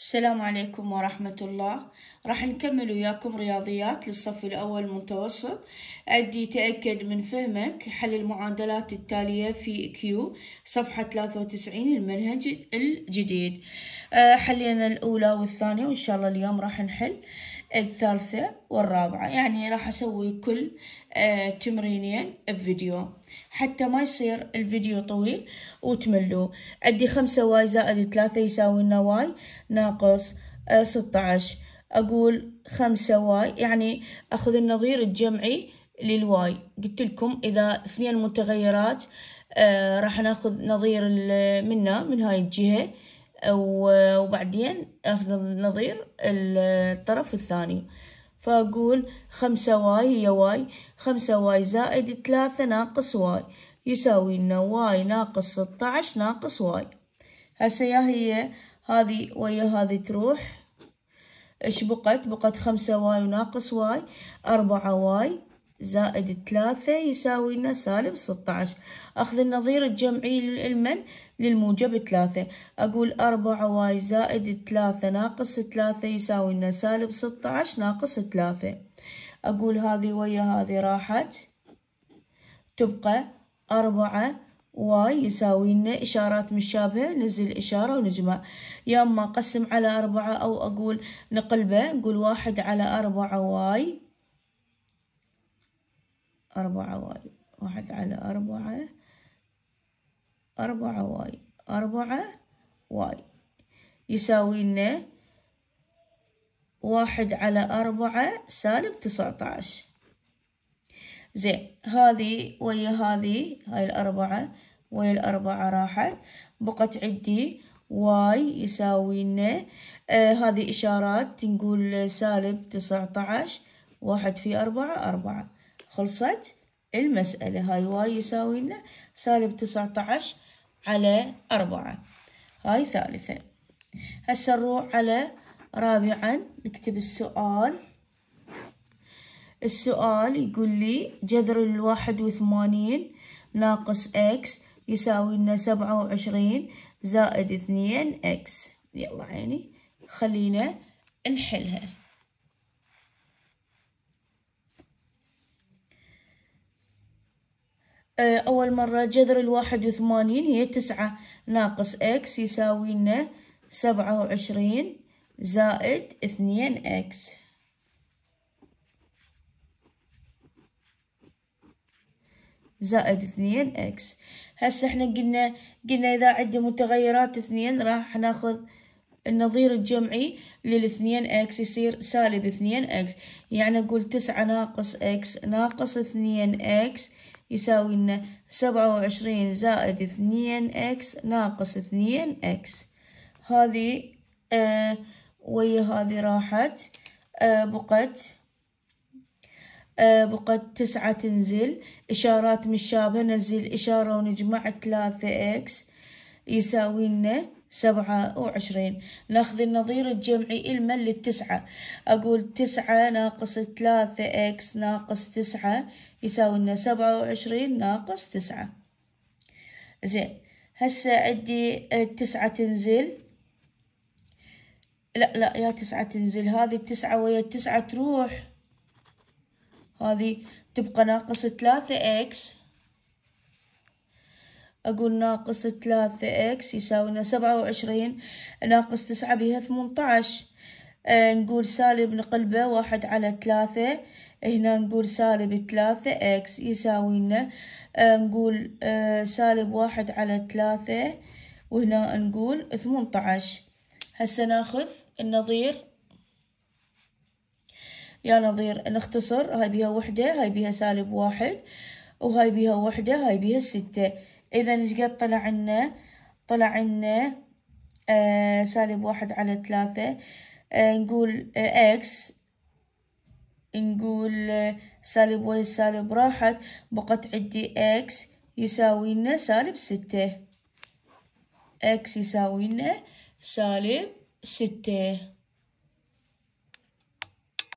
السلام عليكم ورحمة الله راح نكمل وياكم رياضيات للصف الأول متوسط عندي تأكد من فهمك حل المعادلات التالية في كيو صفحة 93 المنهج الجديد آه، حلينا الأولى والثانية وإن شاء الله اليوم راح نحل الثالثة والرابعة يعني راح أسوي كل آه، تمرينين بفيديو حتى ما يصير الفيديو طويل وتملوا عندي خمسة واي زائد ثلاثة يساوي لنا واي ناقص آه، ستة عشر أقول خمسة واي يعني أخذ النظير الجمعي للواي قلت لكم إذا اثنين متغيرات آه، راح ناخذ نظير منا من هاي الجهة وبعدين أخذ نظير الطرف الثاني فأقول خمسة واي هي واي خمسة واي زائد ثلاثة ناقص واي يساوي لنا واي ناقص ستة عشر ناقص واي هسه يا هي هذه ويا هذه تروح ايش بقت بقت خمسة واي وناقص واي أربعة واي زائد ثلاثة يساوي لنا سالب ستعش أخذ النظير الجمعي للمن للموجب ثلاثة أقول أربعة واي زائد ثلاثة ناقص ثلاثة يساوي لنا سالب ستعش ناقص ثلاثة أقول هذه ويا هذه راحت تبقى أربعة واي يساوي لنا إشارات مشابهة نزل إشارة ونجمع يا أما قسم على أربعة أو أقول نقلبه نقول واحد على أربعة واي أربعة واي واحد على أربعة أربعة واي أربعة واي يساوي لنا واحد على أربعة سالب تسعة عشر زين هذه ويا هذه هاي الأربعة وين الأربعة راحت بقت عندي واي يساوي لنا آه هذه إشارات نقول سالب تسعة عشر واحد في أربعة أربعة خلصت المسألة هاي واي يساوي لنا سالب تسعة عشر على أربعة هاي ثالثا هسا نروح على رابعا نكتب السؤال السؤال يقول لي جذر الواحد وثمانين ناقص اكس يساوي لنا سبعة وعشرين زائد اثنين إكس يلا عيني خلينا نحلها آه، أول مرة جذر الواحد وثمانين هي تسعة ناقص إكس يساوي لنا سبعة وعشرين زائد اثنين إكس زائد اثنين اكس هسه احنا قلنا قلنا اذا عندي متغيرات اثنين راح ناخذ النظير الجمعي للاثنين اكس يصير سالب اثنين اكس يعني اقول تسعة ناقص اكس ناقص اثنين اكس يساوي لنا سبعة وعشرين زائد اثنين اكس ناقص اثنين اكس هذه آه ويا هذه راحت آه بقت أه، بقد تسعة تنزل إشارات مشابهة نزل إشارة ونجمع ثلاثة إكس يساوي لنا سبعة وعشرين ناخذ النظير الجمعي إلما للتسعة أقول تسعة ناقص ثلاثة إكس ناقص تسعة يساوي لنا سبعة وعشرين ناقص تسعة زين هسه عندي التسعة أه، تنزل لا لا يا تسعة تنزل هذه التسعة ويا التسعة تروح هذه تبقى ناقص ثلاثة إكس أقول ناقص ثلاثة إكس يساوينا سبعة وعشرين ناقص تسعة بها ثمنتاش آه، نقول سالب نقلبه واحد على ثلاثة هنا نقول سالب ثلاثة إكس يساوينا آه، نقول آه، سالب واحد على ثلاثة وهنا نقول ثمنتاش هسه ناخذ النظير يا نظير نختصر هاي بيها وحدة هاي بيها سالب واحد وهاي بيها وحدة هاي بيها ستة إذا ايش قد طلع عنا طلع عنا آه سالب واحد على ثلاثة آه نقول آه إكس نقول آه، سالب واي سالب راحت بقت عندي إكس يساوي لنا سالب ستة إكس يساوي لنا سالب ستة